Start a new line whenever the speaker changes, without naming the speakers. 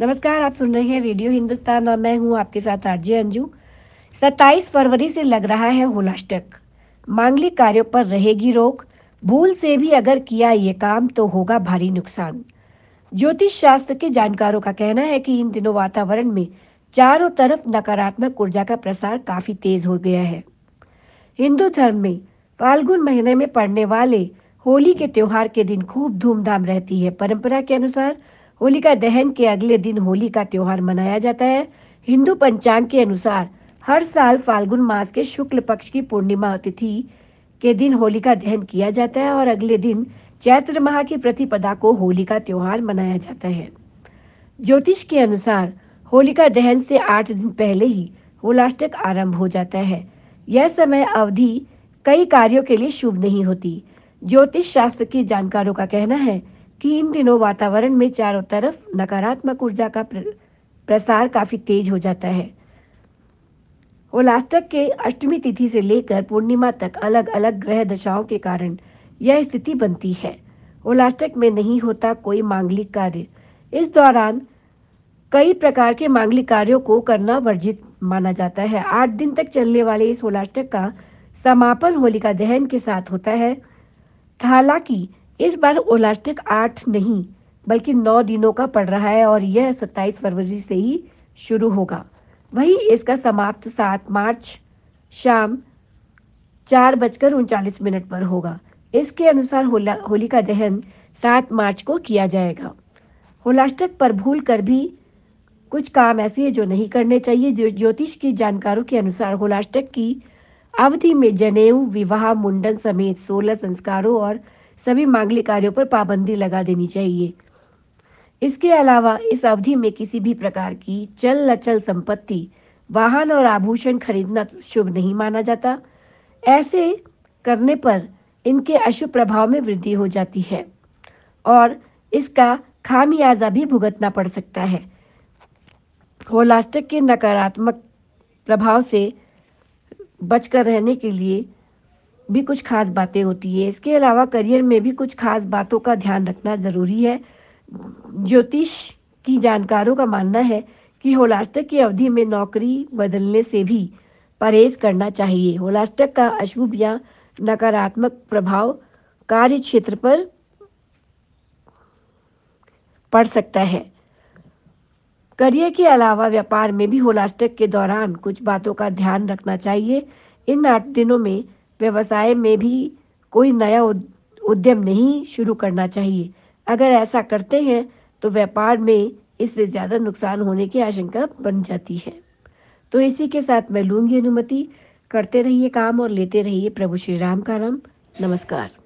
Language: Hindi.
नमस्कार आप सुन रहे हैं रेडियो हिंदुस्तान और मैं हूं आपके साथ आरजे अंजू 27 फरवरी से लग रहा है होलाष्टक मांगलिक कार्यों पर रहेगी रोक भूल से भी अगर किया ये काम तो होगा भारी नुकसान ज्योतिष शास्त्र के जानकारों का कहना है कि इन दिनों वातावरण में चारों तरफ नकारात्मक ऊर्जा का प्रसार काफी तेज हो गया है हिंदू धर्म में फाल्गुन महीने में पड़ने वाले होली के त्योहार के दिन खूब धूमधाम रहती है परंपरा के अनुसार होलिका दहन के अगले दिन होली का त्योहार मनाया जाता है हिंदू पंचांग के अनुसार हर साल फाल्गुन मास के शुक्ल पक्ष की पूर्णिमा तिथि के दिन होलिका दहन किया जाता है और अगले दिन चैत्र माह की प्रतिपदा को होली का त्योहार मनाया जाता है ज्योतिष के अनुसार होलिका दहन से आठ दिन पहले ही होलाष्टक आरंभ हो जाता है यह समय अवधि कई कार्यों के लिए शुभ नहीं होती ज्योतिष शास्त्र के जानकारों का कहना है कि इन दिनों वातावरण में चारों तरफ नकारात्मक ऊर्जा का प्रसार काफ़ी तेज हो जाता है ओलास्टक के अष्टमी तिथि से लेकर पूर्णिमा तक अलग अलग ग्रह दशाओं के कारण यह स्थिति बनती है ओलास्टक में नहीं होता कोई मांगलिक कार्य इस दौरान कई प्रकार के मांगलिक कार्यों को करना वर्जित माना जाता है आठ दिन तक चलने वाले इस ओलास्टक का समापन होलिका दहन के साथ होता है हालांकि इस बार ओलास्टिक आठ नहीं बल्कि नौ दिनों का पड़ रहा है और यह सत्ताईस फरवरी से ही शुरू होगा वहीं इसका समाप्त सात मार्च शाम चार बजकर उनचालीस मिनट पर होगा इसके अनुसार होली का दहन सात मार्च को किया जाएगा होलास्टक पर भूल कर भी कुछ काम ऐसे है जो नहीं करने चाहिए ज्योतिष की जानकारों के अनुसार होलास्टक की अवधि में जनेऊ विवाह मुंडन समेत सोलह संस्कारों और सभी मांगली कार्यों पर पाबंदी लगा देनी चाहिए इसके अलावा इस अवधि में किसी भी प्रकार की चल अचल संपत्ति वाहन और आभूषण खरीदना शुभ नहीं माना जाता ऐसे करने पर इनके अशुभ प्रभाव में वृद्धि हो जाती है और इसका खामियाजा भी भुगतना पड़ सकता है होलास्टिक के नकारात्मक प्रभाव से बचकर रहने के लिए भी कुछ खास बातें होती है इसके अलावा करियर में भी कुछ खास बातों का ध्यान रखना ज़रूरी है ज्योतिष की जानकारों का मानना है कि होलास्टक की अवधि में नौकरी बदलने से भी परहेज करना चाहिए होलास्टक का अशुभ या नकारात्मक प्रभाव कार्य क्षेत्र पर पड़ सकता है करियर के अलावा व्यापार में भी होलास्टक के दौरान कुछ बातों का ध्यान रखना चाहिए इन आठ दिनों में व्यवसाय में भी कोई नया उद्यम नहीं शुरू करना चाहिए अगर ऐसा करते हैं तो व्यापार में इससे ज़्यादा नुकसान होने की आशंका बन जाती है तो इसी के साथ मैं लूँगी अनुमति करते रहिए काम और लेते रहिए प्रभु श्री राम का राम नमस्कार